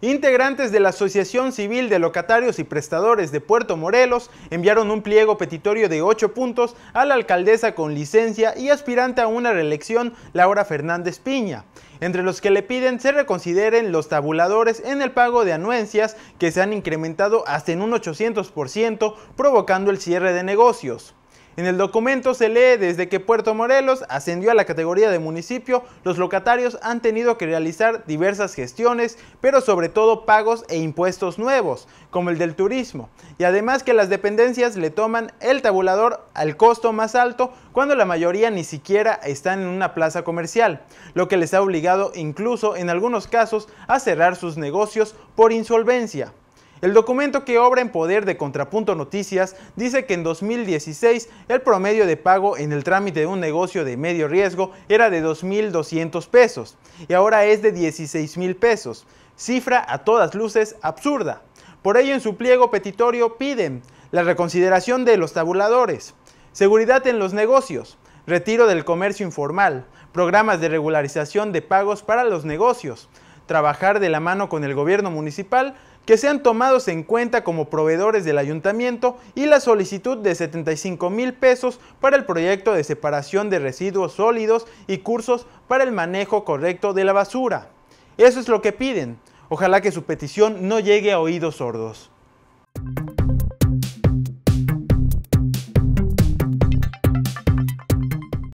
Integrantes de la Asociación Civil de Locatarios y Prestadores de Puerto Morelos enviaron un pliego petitorio de 8 puntos a la alcaldesa con licencia y aspirante a una reelección, Laura Fernández Piña. Entre los que le piden se reconsideren los tabuladores en el pago de anuencias que se han incrementado hasta en un 800%, provocando el cierre de negocios. En el documento se lee desde que Puerto Morelos ascendió a la categoría de municipio, los locatarios han tenido que realizar diversas gestiones, pero sobre todo pagos e impuestos nuevos, como el del turismo, y además que las dependencias le toman el tabulador al costo más alto cuando la mayoría ni siquiera están en una plaza comercial, lo que les ha obligado incluso en algunos casos a cerrar sus negocios por insolvencia. El documento que obra en poder de Contrapunto Noticias dice que en 2016 el promedio de pago en el trámite de un negocio de medio riesgo era de 2.200 pesos y ahora es de 16.000 pesos, cifra a todas luces absurda. Por ello en su pliego petitorio piden la reconsideración de los tabuladores, seguridad en los negocios, retiro del comercio informal, programas de regularización de pagos para los negocios, trabajar de la mano con el gobierno municipal, que sean tomados en cuenta como proveedores del ayuntamiento y la solicitud de 75 mil pesos para el proyecto de separación de residuos sólidos y cursos para el manejo correcto de la basura. Eso es lo que piden. Ojalá que su petición no llegue a oídos sordos.